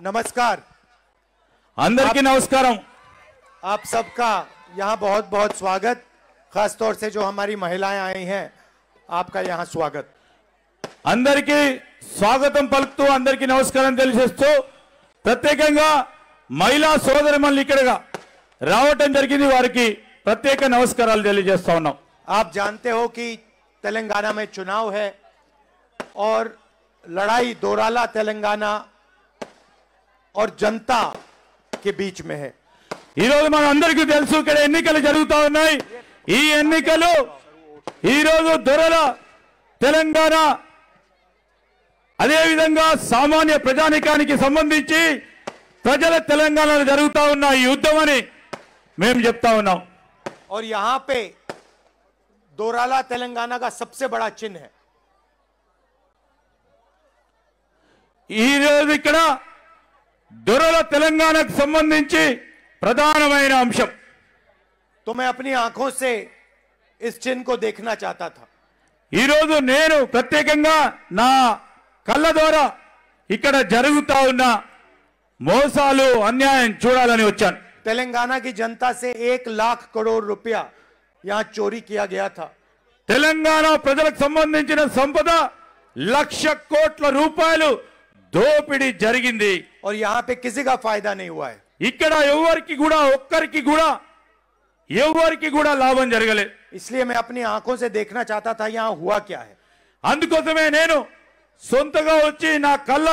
नमस्कार अंदर की नमस्कार आप सबका यहाँ बहुत बहुत स्वागत खास तौर से जो हमारी महिलाएं आई हैं आपका यहाँ स्वागत अंदर की स्वागत पलू अंदर की नमस्कार प्रत्येक महिला सोदर मन इकड़गा रावट जी वार प्रत्येक नमस्कार आप जानते हो कि तेलंगाना में चुनाव है और लड़ाई दोराला तेलंगाना और जनता के बीच में है हीरोमन अंदर की తెలు ఇన్నికలు జరుగుతా ఉన్నాయ ఈ ఎన్నికలు ఈ రోజు దొరల తెలంగాణ అదే విధంగా సామాన్య ప్రజానికానికి సంబంధించి ప్రజల తెలంగాణను జరుగుతా ఉన్న యుద్ధమని మేము చెప్తా ఉన్నాం और यहां पे दोराला तेलंगाना का सबसे बड़ा चिन्ह है हीरो इधर दुरल संबंधी प्रधानमंत्री अंश तो मैं अपनी आंखों से इस चिन्ह को देखना चाहता था प्रत्येक ना कल द्वारा इकड़ जरूता मोसाल अन्याय चूड़ी तेलंगाना की जनता से एक लाख करोड़ रुपया यहाँ चोरी किया गया था तेलंगाना प्रजा संबंधी संपद लक्ष को रूपये दोपड़ी जी और यहाँ पे किसी का फायदा नहीं हुआ है इकड़ा की की की लाभ जरगले इसलिए मैं अपनी आंखों से देखना चाहता था यहाँ हुआ क्या है अंदमें ना कल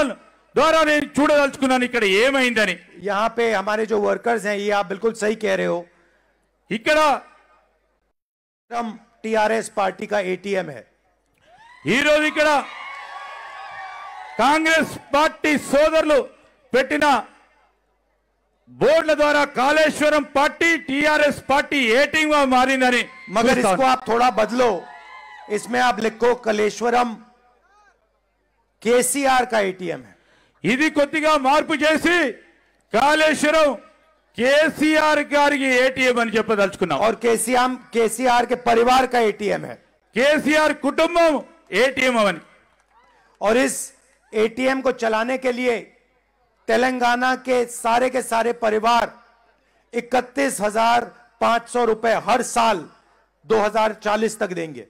द्वारा चूडदल इकमें यहाँ पे हमारे जो वर्कर्स है ये आप बिल्कुल सही कह रहे हो इकड़ा टी आर एस पार्टी का एटीएम है कांग्रेस पार्टी सोदर बोर्ड द्वारा कालेश्वर पार्टी टीआरएस पार्टी एटिंग मारी नरी मगर इसको आप थोड़ा बदलो इसमें आप लिखो कलेश्वरम केसीआर का एटीएम है ఇది కొద్దిగా మార్పు చేసి కాళేశ్వరం కేసీఆర్ గారికి ఏటీఎం అని చెప్పదలుచుకున్నాం और కేసీఆర్ కేసీఆర్ के परिवार का एटीएम है కేసీఆర్ కుటుంబం ఏటీఎం అని और इस एटीएम को चलाने के लिए तेलंगाना के सारे के सारे परिवार इकतीस हजार पांच सौ रुपए हर साल 2040 तक देंगे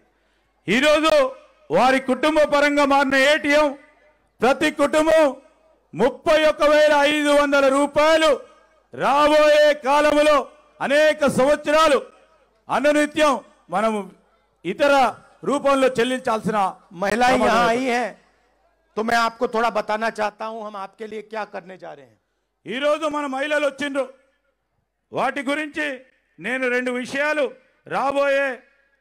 वारी कुट परंग मारने एटीएम प्रति कुट अनेक संवस अनुत्यम मन इतर रूप में महिलाएं यहां आई है तो मैं आपको थोड़ा बताना चाहता हूं हम आपके लिए क्या करने जा रहे हैं मन महिला वाटी ने रे विषया राबो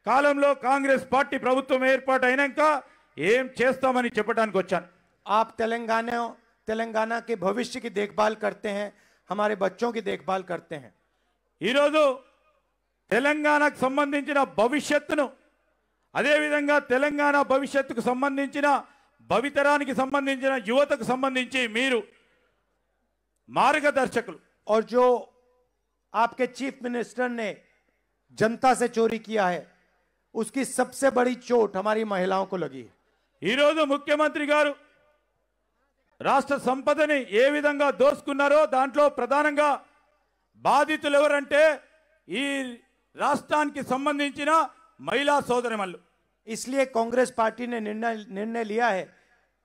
कल्प कांग्रेस पार्टी प्रभुत्ना एम चस्ता आप तेलंगाना तेलंगाना के भविष्य की देखभाल करते हैं हमारे बच्चों की देखभाल करते हैं तेलंगाना संबंधी भविष्य अदे विधा भविष्य संबंधी భవితరానికి సంబంధించిన యువతకు సంబంధించి మీరు మార్గదర్శకులు और जो आपके चीफ मिनिस्टर ने जनता से चोरी किया है उसकी सबसे बड़ी चोट हमारी महिलाओं को लगी है मुख्यमंत्री गारू రాష్ట్ర సంపదని ఏ విధంగా దోసుకున్నారో దాంట్లో ప్రధానంగా బాధితులు ఎవరంటే ఈ రాష్ట్రానికి సంబంధించిన మహిళా సోదరిమల్లు इसलिए कांग्रेस पार्टी ने निर्णय निर्णय लिया है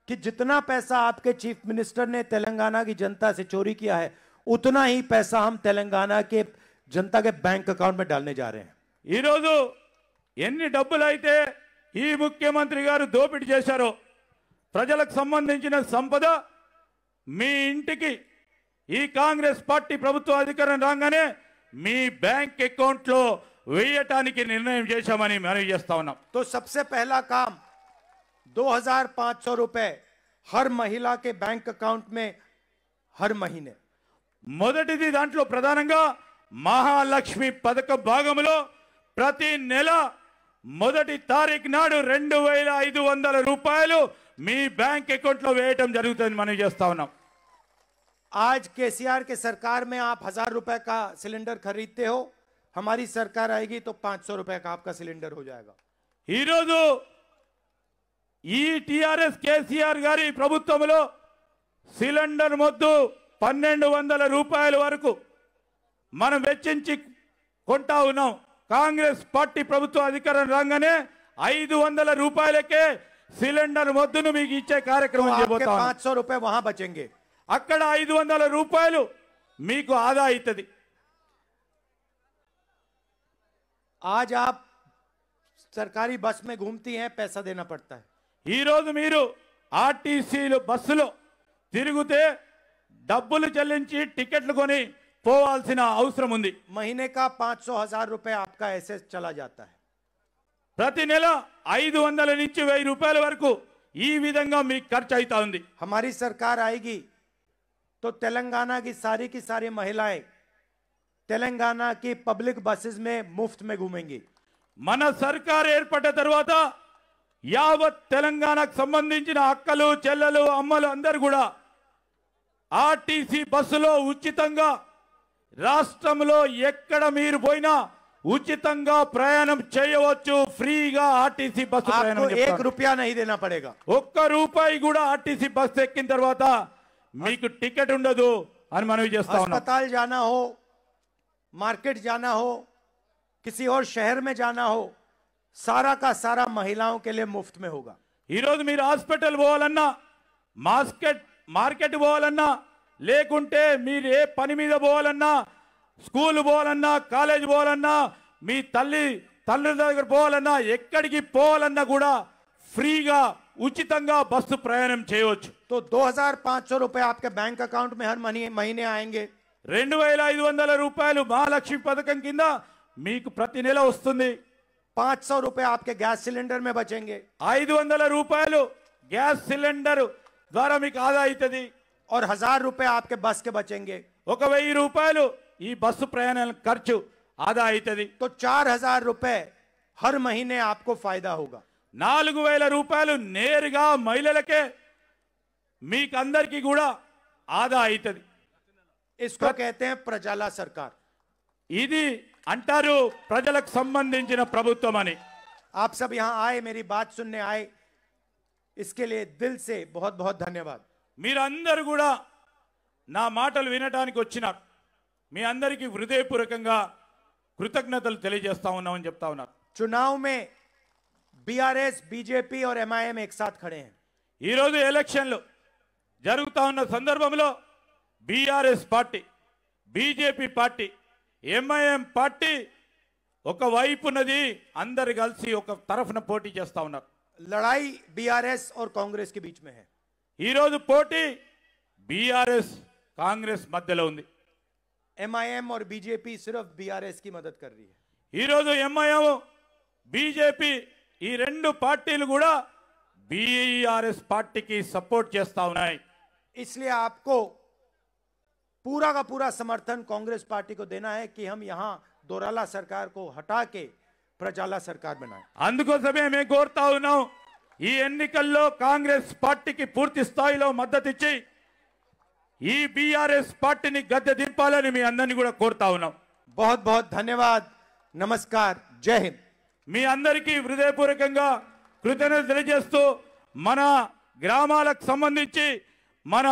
कि जितना पैसा आपके चीफ मिनिस्टर ने तेलंगाना की जनता से चोरी किया है उतना ही पैसा हम तेलंगाना के जनता के बैंक अकाउंट में डालने जा रहे हैं इन डबूल मुख्यमंत्री गार दोपड़ी चारो प्रजक संबंध संपद मी इंटी कांग्रेस पार्टी प्रभुत् बैंक अकौंटा की निर्णय मन तो सबसे पहला काम 2500 रुपए हर महिला के बैंक अकाउंट में हर महीने मोदी దాంట్లో ప్రధానంగా మహాలక్ష్మి పథక భాగంలో ప్రతి నెల మొదటి తారీఖు నాడు రెండు వేల ఐదు వందల రూపాయలు మీ బ్యాంక్ అకౌంట్లో आज केसीआर के सरकार में आप हजार रुपए का सिलेंडर खरीदते हो हमारी सरकार आएगी तो पांच सौ रुपए का आपका सिलेंडर हो जाएगा ఈరోజు ఈ టిఆర్ఎస్ కేసీఆర్ గారి ప్రభుత్వంలో సిలిండర్ మొద్దు పన్నెండు వందల రూపాయల వరకు మనం వెచ్చించి కొంటా ఉన్నాం కాంగ్రెస్ పార్టీ ప్రభుత్వ అధికారం రాగానే ఐదు వందల రూపాయలకే సిలిండర్ మొద్దును మీకు ఇచ్చే కార్యక్రమం చేయబోతాం రూపాయ వహా అక్కడ ఐదు వందల రూపాయలు మీకు ఆదా అవుతుంది ఆజ్ ఆ సర్కారీ బస్ మే घूमती हैं ఈ రోజు మీరు ఆర్టీసీల బస్సులో తిరుగితే డబ్బులు చెల్లించి టికెట్లు కొని పోవాల్సిన అవసరం ఉంది. મહિనేక 500000 రూపాయ ఆప్కా ఎస్స్ చలా jata hai. ప్రతి నెల 500 నుంచి 1000 రూపాయ వరకు ఈ విధంగా మీ ఖర్చు అవుతా ఉంది. हमारी सरकार आएगी तो तेलंगाना की सारी की सारी महिलाएं तेलंगाना की पब्लिक बसेस में मुफ्त में घूमेंगी. మనా સરકાર ఏర్పడత తరువాత యావత్ తెలంగాణకు సంబంధించిన అక్కలు చెల్లెలు అమ్మలు అందరు కూడా ఆర్టీసీ బస్సులో ఉచితంగా రాష్ట్రంలో ఎక్కడ మీరు పోయినా ఉచితంగా ప్రయాణం చేయవచ్చు ఫ్రీగా ఆర్టీసీ బస్సు ప్రయాణం పడేగా ఒక్క రూపాయి కూడా ఆర్టీసీ బస్సు ఎక్కిన తర్వాత మీకు టికెట్ ఉండదు అని మనవి చేస్తాం మార్కెట్ జానా హో కిసి जाना हो किसी और సారా కా సారా మహిళాओं के लिए मुफ्त ఈరోజు మీరు హాస్పిటల్ పోవాలన్నా మాస్కెట్ మార్కెట్ పోవాలన్నా లేకుంటే మీరు ఏ పని మీద పోవాలన్నా స్కూల్ పోవాలన్నా కాలేజ్ పోవాలన్నా మీ తల్లి తల్లి దగ్గర పోవాలన్నా ఎక్కడికి పోవాలన్నా కూడా ఫ్రీగా ఉచితంగా బస్సు ప్రయాణం చేయవచ్చు తో దో హజార్ పాంచ్ రూపాయ బ్యాంక్ అకౌంట్ మే హర్ మనీ మహినే ఆయంగే రెండు వేల ఐదు వందల రూపాయలు మహాలక్ష్మి పథకం కింద మీకు ప్రతి నెల వస్తుంది पांच सौ रुपए आपके गैस सिलेंडर में बचेंगे ऐसी रूपये गैस सिलेंडर द्वारा आदा और हजार रुपए आपके बस के बचेंगे बस प्रयाण खर्च आदा तो चार हजार रुपए हर महीने आपको फायदा होगा नाग నాలుగు వేల రూపాయలు నేరుగా మహిళలకే మీకందరికీ కూడా ఆదా అవుతుంది ఇస్కో కహతే ప్రజాల సర్కార్ ఇది అంటారు ప్రజలకు సంబంధించిన ప్రభుత్వం అని ఆప్ సబ్ యహా ఆయే మేరి బాత్ సున్నే ఆయే ఇస్కే లియే దిల్ సే బహుత్ బహుత్ ధన్యవాద్ మీరందరూ కూడా నా మాటలు వినటానికి వచ్చినారు మీ అందరికీ హృదయపూర్వకంగా కృతజ్ఞతలు తెలియజేస్తా ఉన్నామని చెప్తా ఉన్నారు చునావ్ మే బీఆర్ఎస్ బీజేపీ ఆర్ ఎంఐఎం ఎక్ సాత్ ఖడే ఈరోజు ఎలక్షన్లు జరుగుతా ఉన్న సందర్భంలో BRS party BJP party MIM party ఒక వైపునది అందరు కలిసి ఒక తరఫున పోటీ చేస్తా ఉన్నారు లడాయి బీఆర్ఎస్ और కాంగ్రెస్ కి बीच में है ఈ రోజు పోటీ బీఆర్ఎస్ కాంగ్రెస్ మధ్యలో ఉంది ఎంఐఎం और बीजेपी सिर्फ बीआरएस की मदद कर रही है ఈ రోజు ఎంఐఎం బీజేపీ ఈ రెండు పార్టీలు కూడా బీఆర్ఎస్ పార్టీకి సపోర్ట్ చేస్తా ఉన్నాయి इसलिए आपको पूरा का पूरा समर्थन कांग्रेस पार्टी को देना है कि हम यहाँ दोराला सरकार को हटा के प्रजाला सरकार बनाए अंदमे मैं कोरता एन कंग्रेस पार्टी की पूर्ति स्थाई मदत बीआरएस पार्टी गे बहुत बहुत धन्यवाद नमस्कार जय हिंद मी अंदर की हृदयपूर्वक कृतज्ञ मन ग्रमाल संबंधी मन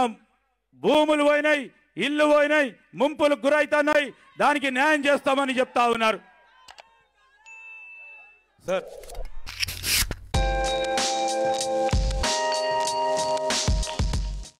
भूमि ఇల్లు పోయినాయి ముంపులకు గురైతున్నాయి దానికి న్యాయం చేస్తామని చెప్తా ఉన్నారు సార్